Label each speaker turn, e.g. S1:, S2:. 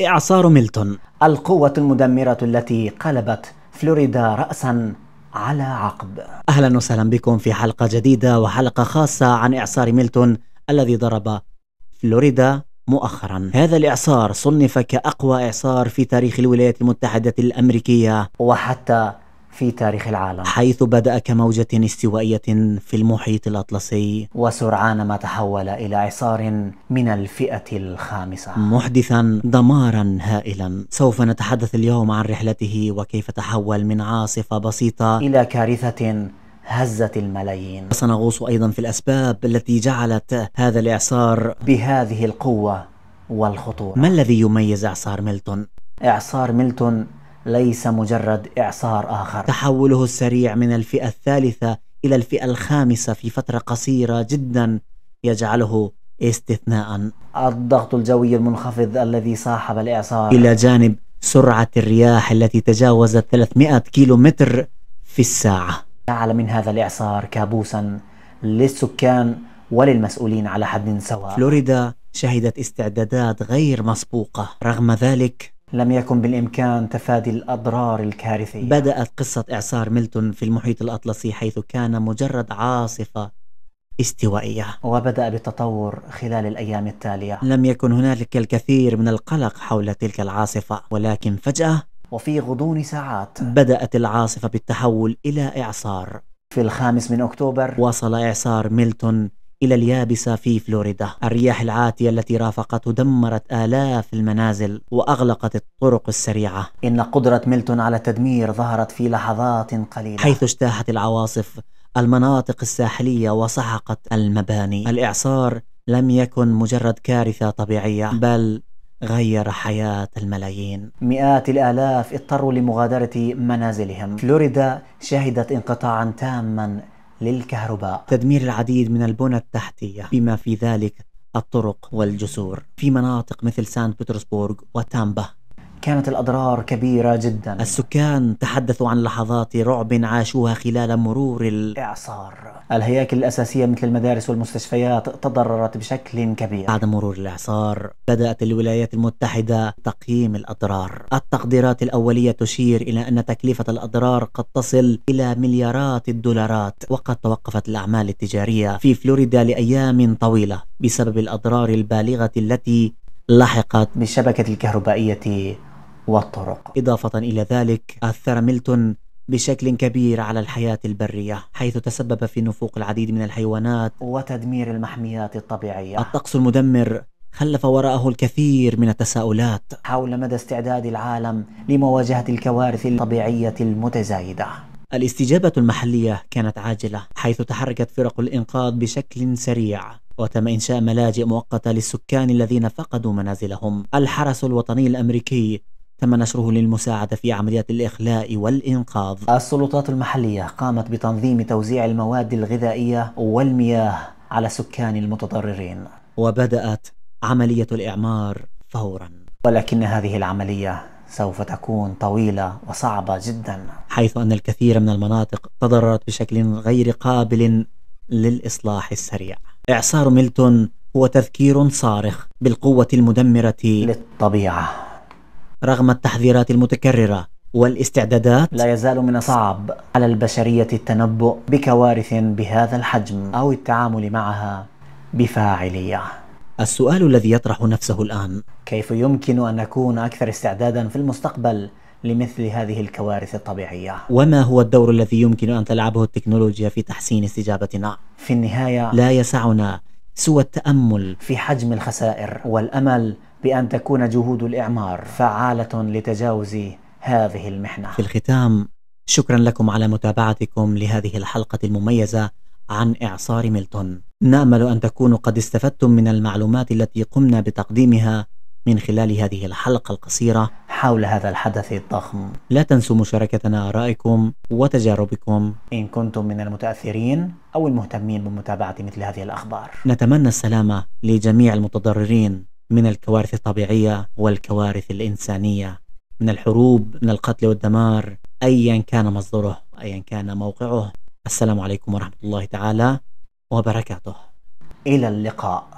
S1: إعصار ميلتون القوة المدمرة التي قلبت فلوريدا رأسا على عقب أهلا وسهلا بكم في حلقة جديدة وحلقة خاصة عن إعصار ميلتون الذي ضرب فلوريدا مؤخرا هذا الإعصار صنف كأقوى إعصار في تاريخ الولايات المتحدة الأمريكية وحتى في تاريخ العالم حيث بدأ كموجة استوائية في المحيط الأطلسي وسرعان ما تحول إلى إعصار من الفئة الخامسة محدثا دمارا هائلا سوف نتحدث اليوم عن رحلته وكيف تحول من عاصفة بسيطة إلى كارثة هزت الملايين سنغوص أيضا في الأسباب التي جعلت هذا الإعصار بهذه القوة والخطورة ما الذي يميز إعصار ميلتون؟ إعصار ميلتون ليس مجرد إعصار آخر تحوله السريع من الفئة الثالثة إلى الفئة الخامسة في فترة قصيرة جدا يجعله استثناء الضغط الجوي المنخفض الذي صاحب الإعصار إلى جانب سرعة الرياح التي تجاوزت 300 متر في الساعة جعل من هذا الإعصار كابوسا للسكان وللمسؤولين على حد سواء فلوريدا شهدت استعدادات غير مسبوقة رغم ذلك لم يكن بالإمكان تفادي الأضرار الكارثية بدأت قصة إعصار ميلتون في المحيط الأطلسي حيث كان مجرد عاصفة استوائية وبدأ بالتطور خلال الأيام التالية لم يكن هنالك الكثير من القلق حول تلك العاصفة ولكن فجأة وفي غضون ساعات بدأت العاصفة بالتحول إلى إعصار في الخامس من أكتوبر وصل إعصار ميلتون إلى اليابسة في فلوريدا الرياح العاتية التي رافقته دمرت آلاف المنازل وأغلقت الطرق السريعة إن قدرة ميلتون على التدمير ظهرت في لحظات قليلة حيث اجتاحت العواصف المناطق الساحلية وسحقت المباني الإعصار لم يكن مجرد كارثة طبيعية بل غير حياة الملايين مئات الآلاف اضطروا لمغادرة منازلهم فلوريدا شهدت انقطاعا تاما للكهرباء تدمير العديد من البنى التحتية بما في ذلك الطرق والجسور في مناطق مثل سان بطرسبورغ وتامبا كانت الأضرار كبيرة جدا السكان تحدثوا عن لحظات رعب عاشوها خلال مرور الإعصار الهياكل الأساسية مثل المدارس والمستشفيات تضررت بشكل كبير بعد مرور الإعصار بدأت الولايات المتحدة تقييم الأضرار التقديرات الأولية تشير إلى أن تكلفة الأضرار قد تصل إلى مليارات الدولارات وقد توقفت الأعمال التجارية في فلوريدا لأيام طويلة بسبب الأضرار البالغة التي لحقت بالشبكة الكهربائية والطرق إضافة إلى ذلك أثر ميلتون بشكل كبير على الحياة البرية حيث تسبب في نفوق العديد من الحيوانات وتدمير المحميات الطبيعية الطقس المدمر خلف وراءه الكثير من التساؤلات حول مدى استعداد العالم لمواجهة الكوارث الطبيعية المتزايدة الاستجابة المحلية كانت عاجلة حيث تحركت فرق الإنقاذ بشكل سريع وتم إنشاء ملاجئ مؤقتة للسكان الذين فقدوا منازلهم الحرس الوطني الأمريكي تم نشره للمساعدة في عمليات الإخلاء والإنقاذ السلطات المحلية قامت بتنظيم توزيع المواد الغذائية والمياه على سكان المتضررين وبدأت عملية الإعمار فورا ولكن هذه العملية سوف تكون طويلة وصعبة جدا حيث أن الكثير من المناطق تضررت بشكل غير قابل للإصلاح السريع إعصار ميلتون هو تذكير صارخ بالقوة المدمرة للطبيعة رغم التحذيرات المتكررة والاستعدادات لا يزال من الصعب على البشرية التنبؤ بكوارث بهذا الحجم أو التعامل معها بفاعلية السؤال الذي يطرح نفسه الآن كيف يمكن أن نكون أكثر استعدادا في المستقبل لمثل هذه الكوارث الطبيعية وما هو الدور الذي يمكن أن تلعبه التكنولوجيا في تحسين استجابتنا؟ في النهاية لا يسعنا سوى التأمل في حجم الخسائر والأمل بأن تكون جهود الإعمار فعالة لتجاوز هذه المحنة في الختام شكرا لكم على متابعتكم لهذه الحلقة المميزة عن إعصار ميلتون نأمل أن تكونوا قد استفدتم من المعلومات التي قمنا بتقديمها من خلال هذه الحلقة القصيرة حول هذا الحدث الضخم لا تنسوا مشاركتنا آرائكم وتجاربكم إن كنتم من المتأثرين أو المهتمين بمتابعة مثل هذه الأخبار نتمنى السلامة لجميع المتضررين من الكوارث الطبيعية والكوارث الإنسانية من الحروب من القتل والدمار أيا كان مصدره أيا كان موقعه السلام عليكم ورحمة الله تعالى وبركاته إلى اللقاء